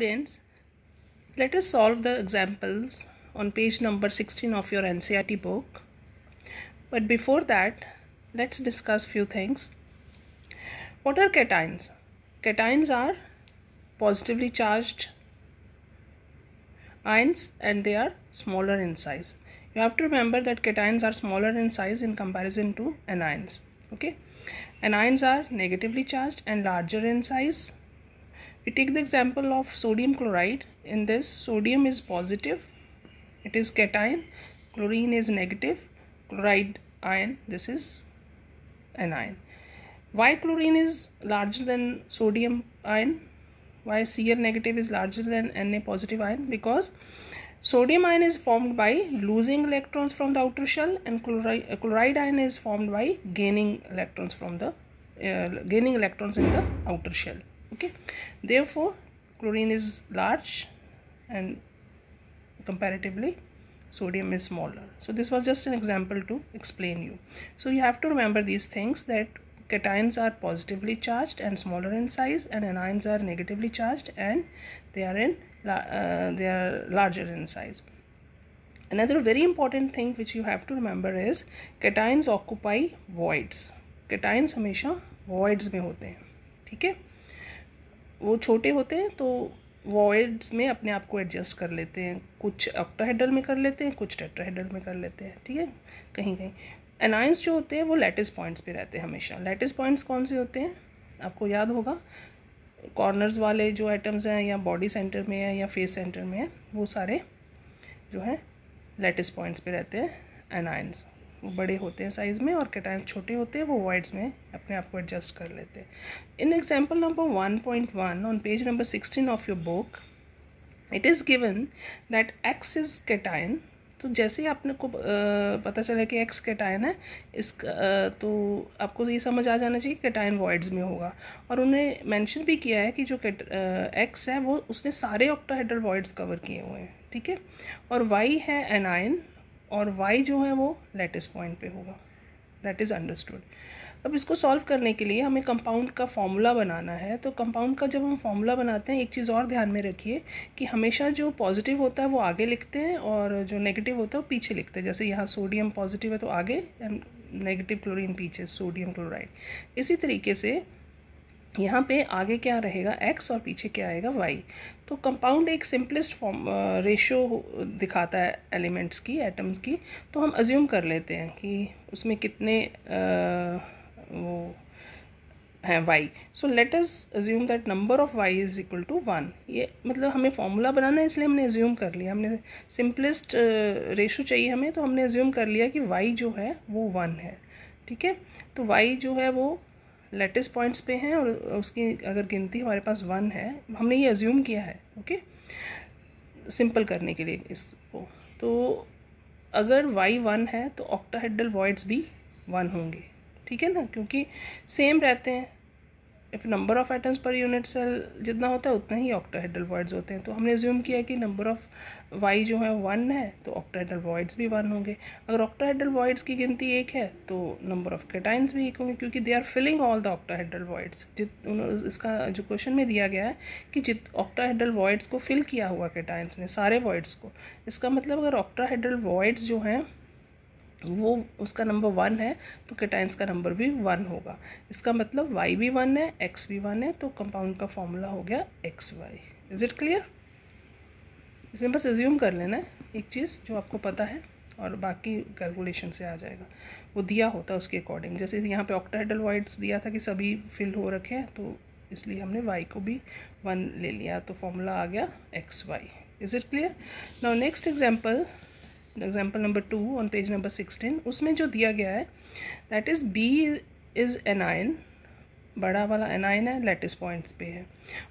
students, let us solve the examples on page number 16 of your NCRT book. But before that, let's discuss few things. What are cations? Cations are positively charged ions and they are smaller in size. You have to remember that cations are smaller in size in comparison to anions. Okay. Anions are negatively charged and larger in size we take the example of sodium chloride. In this, sodium is positive, it is cation, chlorine is negative, chloride ion, this is anion. Why chlorine is larger than sodium ion? Why Cl negative is larger than Na positive ion? Because sodium ion is formed by losing electrons from the outer shell and chloride, uh, chloride ion is formed by gaining electrons from the uh, gaining electrons in the outer shell okay therefore chlorine is large and comparatively sodium is smaller so this was just an example to explain you so you have to remember these things that cations are positively charged and smaller in size and anions are negatively charged and they are in uh, they are larger in size another very important thing which you have to remember is cations occupy voids cations हमेशा voids में hote hain. ठीक है वो छोटे होते हैं तो voids में अपने आप को एडजस्ट कर लेते हैं कुछ हेडल में कर लेते हैं कुछ टेट्राहेड्रल में कर लेते हैं ठीक है कहीं कहीं एनाइंस जो होते हैं वो लेटेस्ट पॉइंट्स पे रहते हैं हमेशा लेटेस्ट पॉइंट्स कौन से होते हैं आपको याद होगा कॉर्नर्स वाले जो आइटम्स हैं या बॉडी सेंटर में है या फेस सेंटर में है वो सारे जो है लेटेस्ट पॉइंट्स पे रहते हैं एनाइंस बड़े होते हैं साइज़ में और कैटाइन छोटे होते हैं वो वाइड्स में अपने आप को एडजस्ट कर लेते हैं in example number one point one on page number sixteen of your book it is given that X is cation तो जैसे ही आपने को पता चला कि एक्स कैटाइन है इसका तो आपको ये समझ आ जाना चाहिए कैटाइन वॉइड्स में होगा और उन्हें मेंशन भी किया है कि जो एक्स है वो उसने सारे ऑक्टाहेड्रल वॉइड्स कवर किए हुए हैं ठीक है और वाई है एनाइन और वाई जो है वो लेटेस पॉइंट पे होगा दैट इज़ अंडरस्टूड अब इसको सॉल्व करने के लिए हमें कंपाउंड का फॉर्मूला बनाना है तो कंपाउंड का जब हम फॉर्मूला बनाते हैं एक चीज़ और ध्यान में रखिए कि हमेशा जो पॉजिटिव होता है वो आगे लिखते हैं और जो नेगेटिव होता है वो पीछे लिखते हैं जैसे यहाँ सोडियम पॉजिटिव है तो आगे एंड नेगेटिव क्लोरीन पीछे सोडियम क्लोराइड इसी तरीके से यहाँ पे आगे क्या रहेगा एक्स और पीछे क्या आएगा वाई तो कंपाउंड एक सिंपलेस्ट फॉर्म रेशो दिखाता है एलिमेंट्स की एटम्स की तो हम अज्यूम कर लेते हैं कि उसमें कितने आ, वो हैं Y so let us assume that number of Y is equal to one ये मतलब हमें फॉर्मूला बनाना है इसलिए हमने अज्यूम कर लिया हमने सिंपलेस्ट रेशो चाहिए हमें तो हमने अज्यूम कर लिया कि वाई जो है वो वन है ठीक है तो वाई जो है वो लेटेस्ट पॉइंट्स पे हैं और उसकी अगर गिनती हमारे पास वन है हमने ये एज्यूम किया है ओके सिंपल करने के लिए इसको तो अगर वाई वन है तो ऑक्टाहेड्रल वॉइड्स भी वन होंगे ठीक है ना क्योंकि सेम रहते हैं if number of atoms per unit cell जितना होता है उतना ही ऑक्टाहेड्रल वॉइड्स होते हैं तो हमने ज्यूम किया कि नंबर ऑफ़ वाई जो है वन है तो ऑक्टाहेड्रल वॉइड्स भी वन होंगे अगर ऑक्टाहेड्रल वॉइड्स की गिनती एक है तो नंबर ऑफ़ केटाइंस भी एक होंगे क्योंकि they are filling all the octahedral voids जित इसका जो क्वेश्चन में दिया गया है कि जित ऑक्टाहेड्रल वॉइड्स को फिल किया हुआ केटाइंस ने सारे वॉइड्स को इसका मतलब अगर ऑक्टाहेड्रल वॉइड्स जो हैं वो उसका नंबर वन है तो केटाइंस का नंबर भी वन होगा इसका मतलब वाई भी वन है एक्स भी वन है तो कंपाउंड का फॉर्मूला हो गया X Y is it clear इसमें बस एज्यूम कर लेना है एक चीज़ जो आपको पता है और बाकी कैलकुलेशन से आ जाएगा वो दिया होता है उसके अकॉर्डिंग जैसे यहाँ पे ऑक्टाइडल वाइड्स दिया था कि सभी फिल हो रखे हैं तो इसलिए हमने वाई को भी वन ले लिया तो फॉर्मूला आ गया X Y is it clear now next example example number two on page number sixteen उसमें जो दिया गया है that is B is anion बड़ा वाला एनाइन है लेटेस्ट पॉइंट्स पे है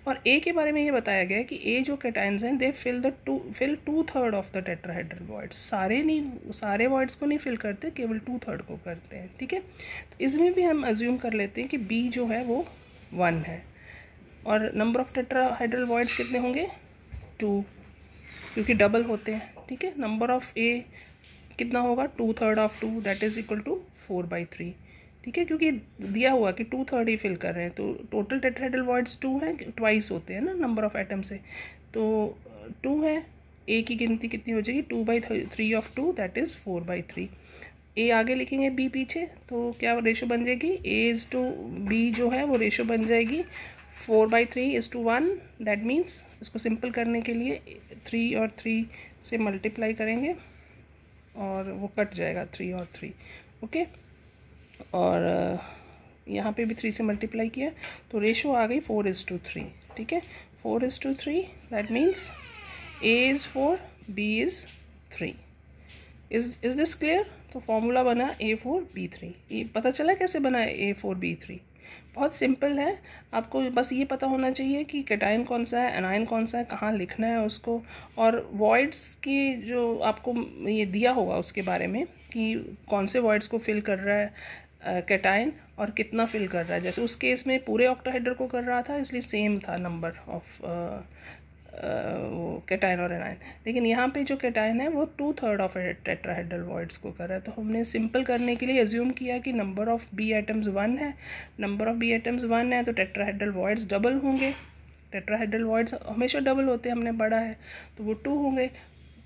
और ए के बारे में ये बताया गया है कि ए जो कैटाइन्स हैं they fill the two fill two third of the tetrahedral voids सारे नहीं सारे वर्ड्स को नहीं फिल करते केवल टू थर्ड को करते हैं ठीक है तो इसमें भी हम अज्यूम कर लेते हैं कि बी जो है वो वन है और नंबर ऑफ टेट्राहाइड्रल वर्ड्स कितने होंगे टू क्योंकि डबल होते हैं ठीक है नंबर ऑफ ए कितना होगा two third of two that is equal to four by three ठीक है क्योंकि दिया हुआ कि टू थर्ड ही फिल कर रहे हैं तो टोटल टेट्राहेड्रल वर्ड्स टू हैं ट्वाइस होते हैं ना नंबर ऑफ एटम से तो टू है ए की गिनती कितनी हो जाएगी two by three of two that is four by three A आगे लिखेंगे बी पीछे तो क्या रेशो बन जाएगी ए इज़ टू बी जो है वो रेशो बन जाएगी four by three is to one that means इसको सिंपल करने के लिए थ्री और थ्री से मल्टीप्लाई करेंगे और वो कट जाएगा थ्री और थ्री ओके और uh, यहाँ पे भी थ्री से मल्टीप्लाई किया तो रेशो आ गई फोर इज़ टू थ्री ठीक है four is to three that means A is four B is three is is this clear तो फॉर्मूला बना ए फोर बी थ्री ये पता चला कैसे बना ए फोर बी थ्री बहुत सिंपल है आपको बस ये पता होना चाहिए कि कैटाइन कौन सा है एनाइन कौन सा है कहाँ लिखना है उसको और वर्ड्स के जो आपको ये दिया होगा उसके बारे में कि कौन से वर्ड्स को फिल कर रहा है कैटाइन uh, और कितना फिल कर रहा है जैसे उस केस में पूरे ऑक्टोहाइड्रो को कर रहा था इसलिए सेम था नंबर ऑफ वो कैटाइन और एनाइन लेकिन यहाँ पे जो कैटाइन है वो two third of tetrahedral voids को कर रहा है तो हमने सिंपल करने के लिए एज्यूम किया कि number of B atoms one है number of B atoms one है तो टेट्राहेड्रल वॉइड्स डबल होंगे टेट्राहेड्रल वॉइड्स हमेशा डबल होते हैं हमने पढ़ा है तो वो टू होंगे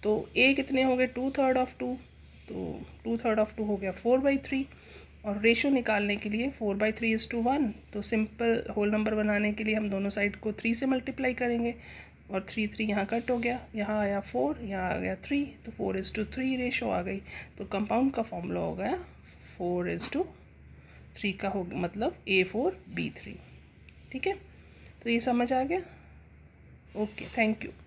तो ए कितने होंगे टू थर्ड ऑफ टू तो टू थर्ड ऑफ टू हो गया फोर बाई थ्री और रेशो निकालने के लिए four by three is to one तो सिंपल होल नंबर बनाने के लिए हम दोनों साइड को थ्री से मल्टीप्लाई करेंगे और थ्री थ्री यहाँ कट हो गया यहाँ आया फोर यहाँ आ गया थ्री तो four is to three ratio आ गई तो कंपाउंड का फॉर्मूला हो गया फोर इज़ टू थ्री का हो मतलब ए फोर बी थ्री ठीक है तो ये समझ आ गया ओके थैंक यू